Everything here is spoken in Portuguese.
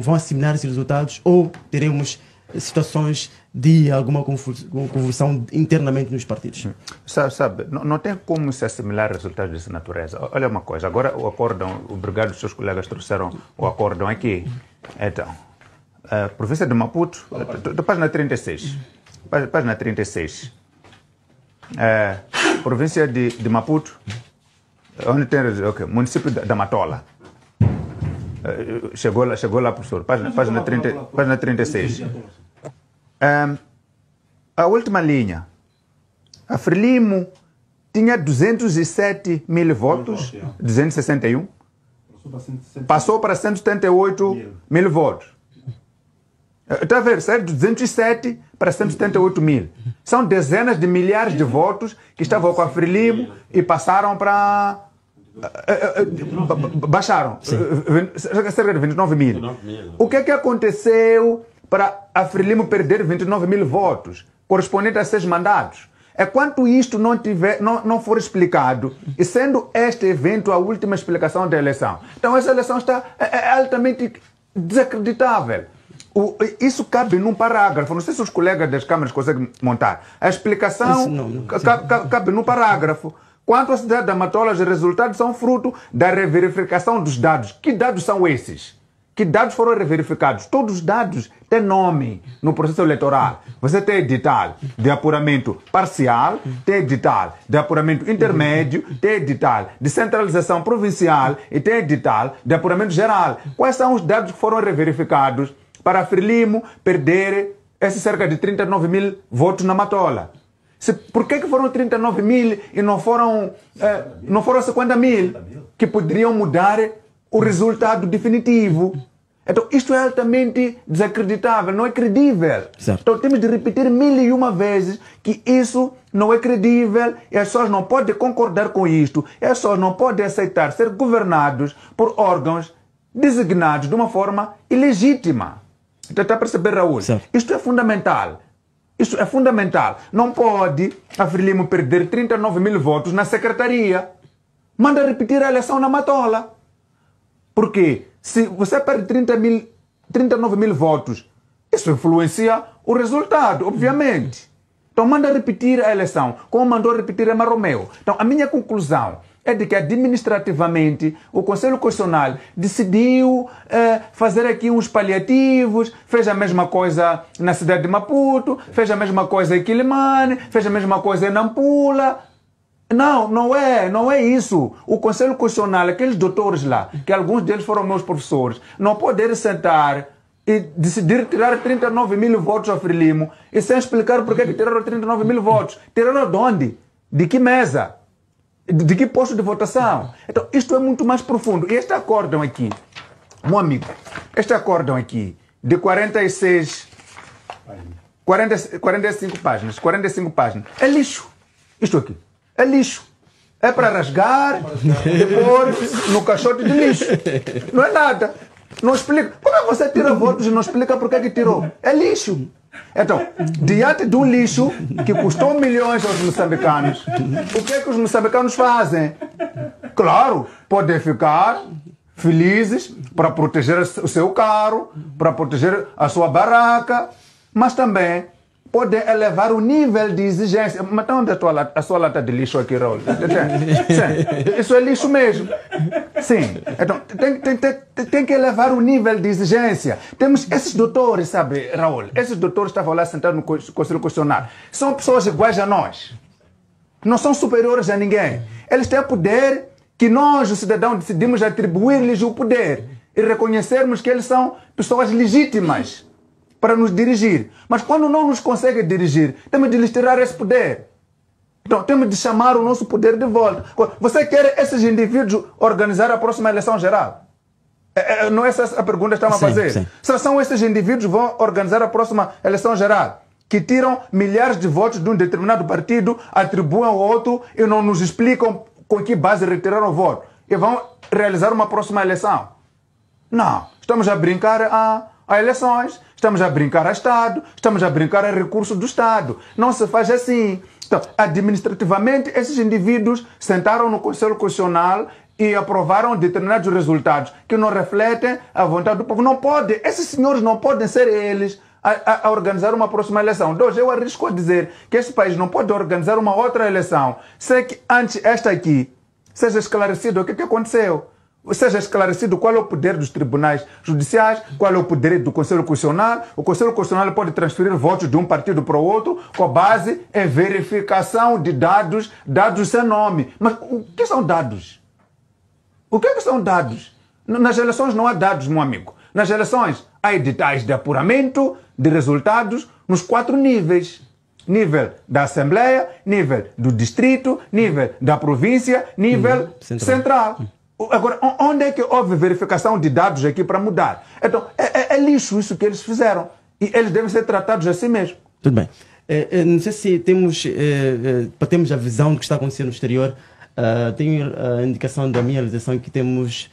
vão assimilar esses resultados ou teremos situações de alguma convulsão internamente nos partidos. Sabe, sabe não, não, tem como se assimilar resultados dessa natureza. Olha uma coisa, agora o acórdão, obrigado os seus colegas trouxeram o acórdão aqui. Então, a eh, província de Maputo, página 36, página 36, a província de, de Maputo, onde tem, o município da Matola, eh, chegou lá, chegou lá professor, página, página, 30, página 36. Um, ehm, a última linha. A Frelimo tinha 207 mil votos, 261. Passou para 178 mil votos. Está a ver? Saiu de 207 para 178 mil. São dezenas de milhares de votos que estavam com a Frelimo e passaram para Baixaram. Cerca de 29 mil. O que é que aconteceu para a Frelimo perder 29 mil votos, correspondente a seis mandatos? É quanto isto não, tiver, não, não for explicado, e sendo este evento a última explicação da eleição. Então, essa eleição está é, é altamente desacreditável. O, isso cabe num parágrafo. Não sei se os colegas das câmaras conseguem montar. A explicação não, não. cabe num parágrafo. Quanto à cidade da Matola, os resultados são fruto da reverificação dos dados. Que dados são esses? Que dados foram reverificados? Todos os dados têm nome no processo eleitoral. Você tem edital de apuramento parcial, tem edital de apuramento intermédio, tem edital de centralização provincial e tem edital de apuramento geral. Quais são os dados que foram reverificados para Frelimo perder esses cerca de 39 mil votos na Matola? Se, por que, que foram 39 mil e não foram, é, não foram 50 mil que poderiam mudar o resultado definitivo? Então, isto é altamente desacreditável, não é credível. Certo. Então, temos de repetir mil e uma vezes que isso não é credível e as pessoas não podem concordar com isto, e as pessoas não podem aceitar ser governados por órgãos designados de uma forma ilegítima. Então, está a perceber, Raul? Certo. Isto é fundamental. Isso é fundamental. Não pode a Frelimo perder 39 mil votos na secretaria. Manda repetir a eleição na Matola. Porque se você perde 30 mil, 39 mil votos, isso influencia o resultado, obviamente. Então manda repetir a eleição, como mandou repetir a Maromeu. Então a minha conclusão é de que administrativamente o Conselho Constitucional decidiu eh, fazer aqui uns paliativos, fez a mesma coisa na cidade de Maputo, fez a mesma coisa em Quilimane, fez a mesma coisa em Nampula. Não, não é, não é isso. O Conselho Constitucional, aqueles doutores lá, que alguns deles foram meus professores, não poder sentar e decidir tirar 39 mil votos a Frelimo e sem explicar porque que tiraram 39 mil votos. Tiraram de onde? De que mesa? de que posto de votação. Então, isto é muito mais profundo. E este acórdão aqui, meu amigo, este acórdão aqui, de 46, 40, 45 páginas, 45 páginas, é lixo. Isto aqui, é lixo. É para rasgar e pôr no caixote de lixo. Não é nada. Não explica. Como é que você tira votos e não explica porque é que tirou? É lixo. Então, diante de um lixo que custou milhões aos moçambicanos, o que é que os moçambicanos fazem? Claro, podem ficar felizes para proteger o seu carro, para proteger a sua barraca, mas também podem elevar o nível de exigência. Mas tá onde é a, tua, a sua lata de lixo aqui, Raul? Isso é lixo mesmo. Sim. Então, tem, tem, tem, tem que elevar o nível de exigência. Temos esses doutores, sabe, Raul? Esses doutores estavam lá sentados no Conselho Constitucional. São pessoas iguais a nós. Não são superiores a ninguém. Eles têm poder que nós, o cidadão, decidimos atribuir-lhes o poder e reconhecermos que eles são pessoas legítimas para nos dirigir. Mas quando não nos conseguem dirigir, temos de lhes tirar esse poder. Então, temos de chamar o nosso poder de volta. Você quer esses indivíduos organizar a próxima eleição geral? É, é, é não é essa a pergunta que estamos sim, a fazer. Sim. Se são esses indivíduos que vão organizar a próxima eleição geral, que tiram milhares de votos de um determinado partido, atribuem ao outro e não nos explicam com que base retiraram o voto. E vão realizar uma próxima eleição. Não. Estamos a brincar a, a eleições, estamos a brincar a Estado, estamos a brincar a recursos do Estado. Não se faz assim. Então, administrativamente, esses indivíduos sentaram no Conselho Constitucional e aprovaram determinados resultados que não refletem a vontade do povo. Não pode, esses senhores não podem ser eles a, a, organizar uma próxima eleição. Dois, então, eu arrisco a dizer que este país não pode organizar uma outra eleição sem que antes esta aqui seja esclarecido o que, que aconteceu seja esclarecido qual é o poder dos tribunais judiciais, qual é o poder do Conselho Constitucional. O Conselho Constitucional pode transferir votos de um partido para o outro com base em verificação de dados, dados sem nome. Mas o que são dados? O que, é que são dados? Nas eleições não há dados, meu amigo. Nas eleições há editais de apuramento de resultados nos quatro níveis nível da Assembleia, nível do Distrito, nível da Província, nível uhum. central. central. Agora, onde é que houve verificação de dados aqui para mudar? Então, é, é, é lixo isso que eles fizeram. E eles devem ser tratados assim mesmo. Tudo bem. É, é não sei se temos, é, é, para termos a visão do que está acontecendo no exterior, ah, tenho a indicação da minha realização que temos